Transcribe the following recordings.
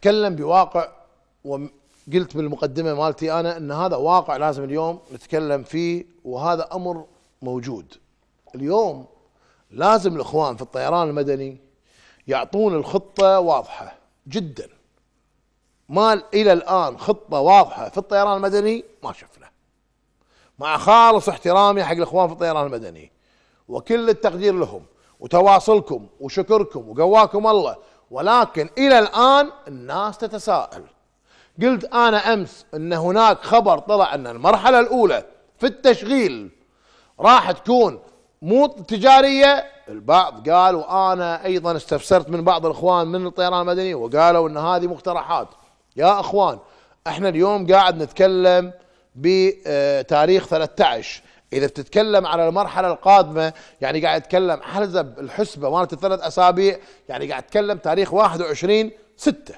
نتكلم بواقع وقلت بالمقدمه مالتي انا ان هذا واقع لازم اليوم نتكلم فيه وهذا امر موجود اليوم لازم الاخوان في الطيران المدني يعطون الخطه واضحه جدا ما الى الان خطه واضحه في الطيران المدني ما شفنا مع خالص احترامي حق الاخوان في الطيران المدني وكل التقدير لهم وتواصلكم وشكركم وقواكم الله ولكن إلى الآن الناس تتساءل قلت أنا أمس أن هناك خبر طلع أن المرحلة الأولى في التشغيل راح تكون مو تجارية البعض قال وأنا أيضا استفسرت من بعض الإخوان من الطيران المدني وقالوا أن هذه مقترحات يا أخوان احنا اليوم قاعد نتكلم بتاريخ 13 اذا بتتكلم على المرحله القادمه يعني قاعد اتكلم حسب الحسبه مالت الثلاث اسابيع يعني قاعد اتكلم تاريخ 21 6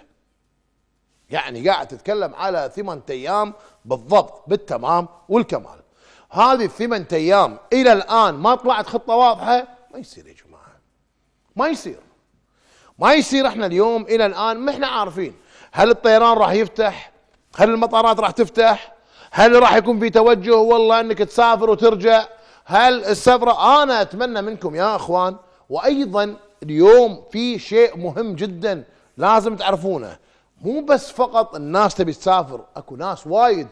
يعني قاعد تتكلم على ثمان ايام بالضبط بالتمام والكمال هذه الثمان ايام الى الان ما طلعت خطه واضحه ما يصير يا جماعه ما يصير ما يصير احنا اليوم الى الان ما احنا عارفين هل الطيران راح يفتح هل المطارات راح تفتح هل راح يكون في توجه والله انك تسافر وترجع هل السفرة انا اتمنى منكم يا اخوان وايضا اليوم في شيء مهم جدا لازم تعرفونه مو بس فقط الناس تبي تسافر اكو ناس وايد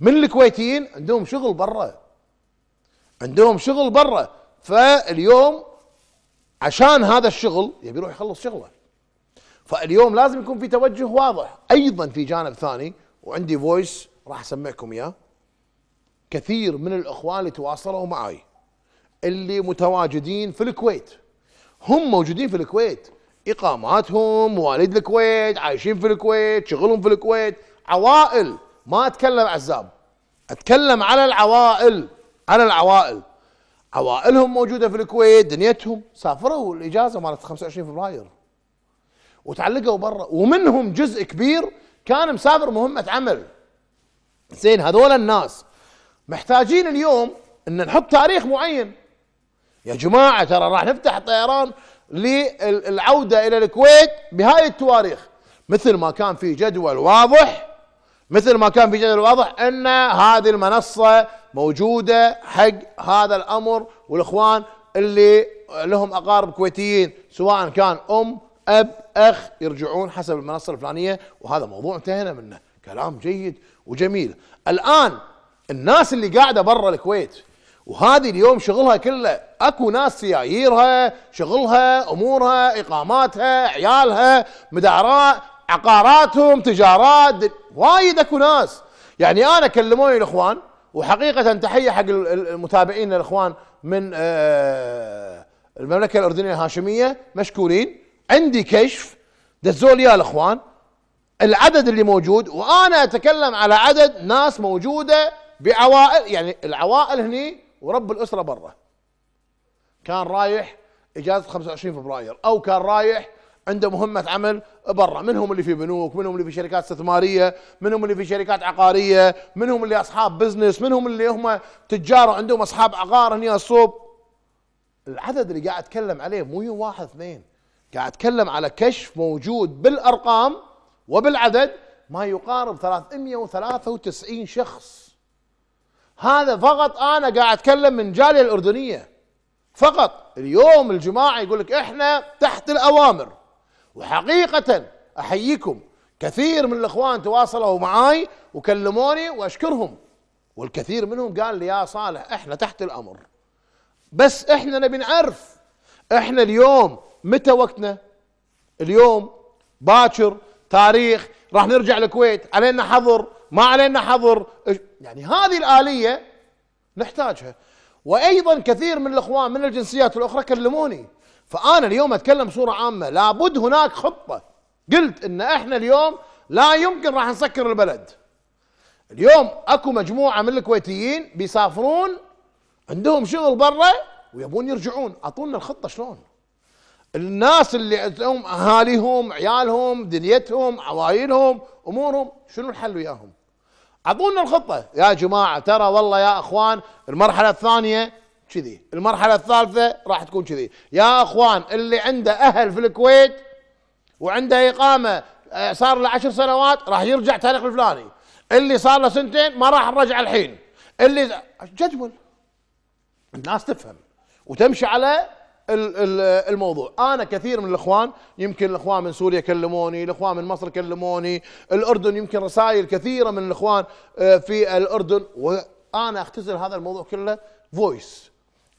من الكويتيين عندهم شغل برا عندهم شغل برا فاليوم عشان هذا الشغل يبي يروح يخلص شغله فاليوم لازم يكون في توجه واضح ايضا في جانب ثاني وعندي فويس راح اسمعكم اياه كثير من الاخوان اللي تواصلوا معي اللي متواجدين في الكويت هم موجودين في الكويت اقاماتهم مواليد الكويت عايشين في الكويت شغلهم في الكويت عوائل ما اتكلم عزاب اتكلم على العوائل على العوائل عوائلهم موجوده في الكويت دنيتهم سافروا الاجازه مالت 25 فبراير وتعلقوا برا ومنهم جزء كبير كان مسافر مهمه عمل زين هذول الناس محتاجين اليوم ان نحط تاريخ معين يا جماعه ترى راح نفتح طيران للعوده الى الكويت بهاي التواريخ مثل ما كان في جدول واضح مثل ما كان في جدول واضح ان هذه المنصه موجوده حق هذا الامر والاخوان اللي لهم اقارب كويتيين سواء كان ام اب اخ يرجعون حسب المنصه الفلانيه وهذا موضوع انتهينا منه كلام جيد وجميل الآن الناس اللي قاعدة برا الكويت وهذه اليوم شغلها كله اكو ناس سياييرها شغلها امورها اقاماتها عيالها مدعراء عقاراتهم تجارات وايد اكو ناس يعني انا كلموني الاخوان وحقيقه تحيه حق المتابعين الاخوان من آه، المملكه الاردنيه الهاشميه مشكورين عندي كشف يا الاخوان العدد اللي موجود وانا اتكلم على عدد ناس موجوده بعوائل يعني العوائل هني ورب الاسره برا كان رايح اجازه 25 فبراير او كان رايح عنده مهمة عمل برا منهم اللي في بنوك منهم اللي في شركات استثمارية منهم اللي في شركات عقارية منهم اللي أصحاب بزنس منهم اللي هم تجار وعندهم أصحاب عقار هنا الصوب العدد اللي قاعد أتكلم عليه مو يوم واحد اثنين قاعد أتكلم على كشف موجود بالأرقام وبالعدد ما يقارب 393 شخص هذا فقط انا قاعد اتكلم من جاليه الاردنيه فقط اليوم الجماعه يقول لك احنا تحت الاوامر وحقيقه احييكم كثير من الاخوان تواصلوا معي وكلموني واشكرهم والكثير منهم قال لي يا صالح احنا تحت الامر بس احنا نبي نعرف احنا اليوم متى وقتنا اليوم باكر تاريخ راح نرجع الكويت علينا حظر ما علينا حظر يعني هذه الآلية نحتاجها وأيضا كثير من الأخوان من الجنسيات الأخرى كلموني فأنا اليوم أتكلم بصورة عامة لابد هناك خطة قلت إن إحنا اليوم لا يمكن راح نسكر البلد اليوم اكو مجموعه من الكويتيين بيسافرون عندهم شغل برا ويبون يرجعون اعطونا الخطه شلون الناس اللي عندهم اهاليهم عيالهم دنيتهم عوائلهم امورهم شنو الحل وياهم؟ اعطونا الخطه يا جماعه ترى والله يا اخوان المرحله الثانيه كذي المرحله الثالثه راح تكون كذي يا اخوان اللي عنده اهل في الكويت وعنده اقامه آه، صار له عشر سنوات راح يرجع تاريخ الفلاني اللي صار له سنتين ما راح نرجع الحين اللي جدول الناس تفهم وتمشي على الموضوع انا كثير من الاخوان يمكن الاخوان من سوريا كلموني الاخوان من مصر كلموني الاردن يمكن رسائل كثيره من الاخوان آه، في الاردن وانا اختزل هذا الموضوع كله فويس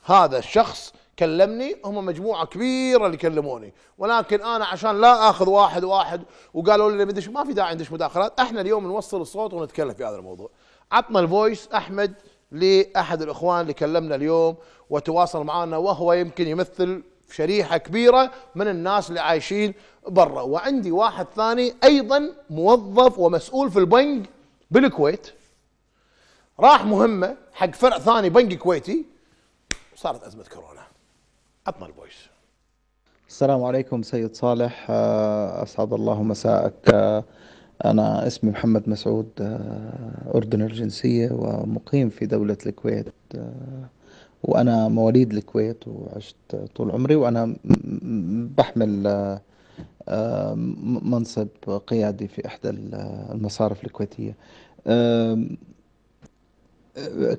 هذا الشخص كلمني هم مجموعه كبيره اللي كلموني ولكن انا عشان لا اخذ واحد واحد وقالوا لي ما في داعي ندش مداخلات احنا اليوم نوصل الصوت ونتكلم في هذا الموضوع عطنا الفويس احمد لأحد الإخوان اللي كلمنا اليوم وتواصل معنا وهو يمكن يمثل شريحة كبيرة من الناس اللي عايشين برا وعندي واحد ثاني أيضا موظف ومسؤول في البنك بالكويت راح مهمة حق فرع ثاني بنك كويتي صارت أزمة كورونا عطنا البويس السلام عليكم سيد صالح آه، أسعد الله مساءك آه، أنا اسمي محمد مسعود آه، أردني الجنسية ومقيم في دولة الكويت آه، وأنا مواليد الكويت وعشت طول عمري وأنا بحمل آه، منصب قيادي في إحدى المصارف الكويتية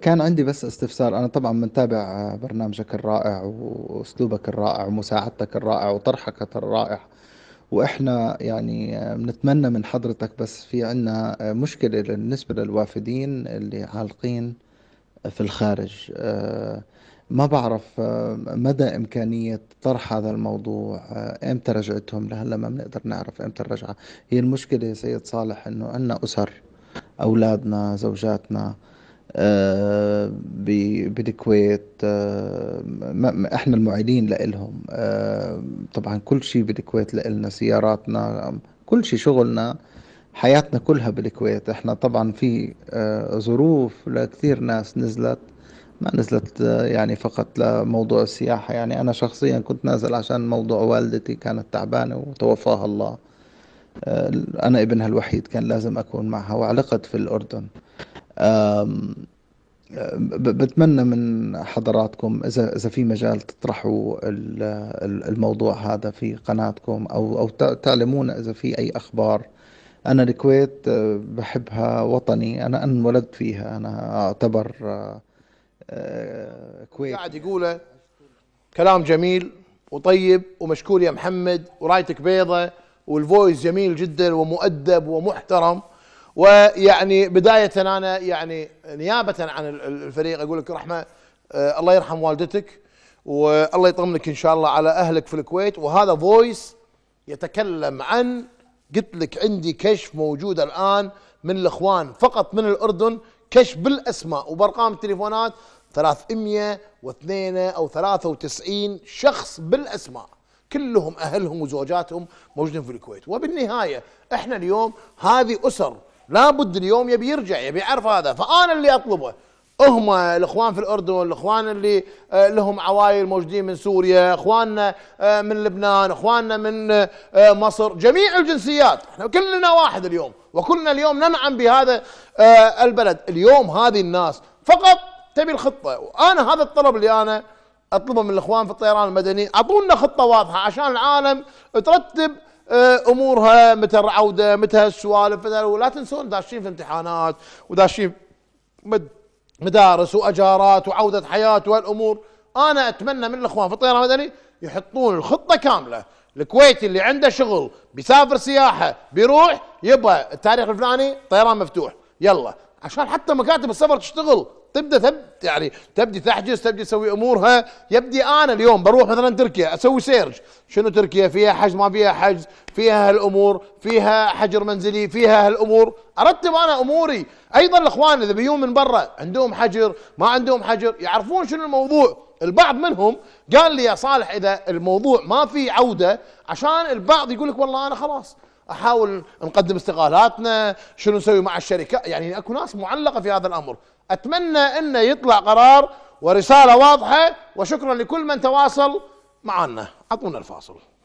كان عندي بس استفسار أنا طبعا منتابع برنامجك الرائع وأسلوبك الرائع ومساعدتك الرائع وطرحك الرائع واحنا يعني آه، بنتمنى من حضرتك بس في عنا آه، مشكلة بالنسبة للوافدين اللي عالقين في الخارج آه، ما بعرف مدى إمكانية طرح هذا الموضوع إمتى رجعتهم لهلا ما بنقدر نعرف إمتى الرجعة هي المشكلة سيد صالح إنه عنا أسر أولادنا زوجاتنا آه، بالكويت آه، احنا المعيدين لإلهم آه، طبعا كل شيء بالكويت لإلنا سياراتنا كل شيء شغلنا حياتنا كلها بالكويت احنا طبعا في ظروف لكثير ناس نزلت ما نزلت يعني فقط لموضوع السياحة يعني أنا شخصيا كنت نازل عشان موضوع والدتي كانت تعبانة وتوفاها الله أنا ابنها الوحيد كان لازم أكون معها وعلقت في الأردن بتمنى من حضراتكم اذا اذا في مجال تطرحوا الموضوع هذا في قناتكم او او تعلمونا اذا في اي اخبار انا الكويت آه، بحبها وطني انا انولدت فيها انا اعتبر آه، آه، كويت قاعد يقوله كلام جميل وطيب ومشكور يا محمد ورايتك بيضه والفويس جميل جدا ومؤدب ومحترم ويعني بدايه انا يعني نيابه عن الفريق اقول لك رحمه آه، الله يرحم والدتك والله يطمنك ان شاء الله على اهلك في الكويت وهذا فويس يتكلم عن قلت لك عندي كشف موجود الان من الاخوان فقط من الاردن كشف بالاسماء وبرقام التليفونات 302 او 93 شخص بالاسماء كلهم اهلهم وزوجاتهم موجودين في الكويت وبالنهايه احنا اليوم هذه اسر لابد اليوم يبي يرجع يبي يعرف هذا فانا اللي اطلبه هم الاخوان في الاردن الاخوان اللي آه، لهم عوائل موجودين من سوريا اخواننا آه، من لبنان اخواننا من آه، مصر جميع الجنسيات احنا كلنا واحد اليوم وكلنا اليوم ننعم بهذا البلد اليوم هذه الناس فقط تبي الخطه وانا هذا الطلب اللي انا اطلبه من الاخوان في الطيران المدني اعطونا خطه واضحه عشان العالم ترتب آه، امورها متى العوده متى هالسوالف ولا تنسون داشين في امتحانات وداشين مدارس واجارات وعوده حياه وهالامور انا اتمنى من الاخوان في الطيران المدني يحطون الخطه كامله الكويتي اللي عنده شغل بيسافر سياحه بيروح يبقى التاريخ الفلاني طيران مفتوح يلا عشان حتى مكاتب السفر تشتغل تبدا تب يعني تبدي تحجز تبدي تسوي امورها يبدي انا اليوم بروح مثلا تركيا اسوي سيرج شنو تركيا فيها حجز ما فيها حجز فيها هالامور فيها حجر منزلي فيها هالامور ارتب انا اموري ايضا الاخوان اذا بيجون من برا عندهم حجر ما عندهم حجر يعرفون شنو الموضوع البعض منهم قال لي يا صالح اذا الموضوع ما في عوده عشان البعض يقول لك والله انا خلاص احاول نقدم استقالاتنا شنو نسوي مع الشركه يعني اكو ناس معلقه في هذا الامر اتمنى انه يطلع قرار ورساله واضحه وشكرا لكل من تواصل معنا اعطونا الفاصل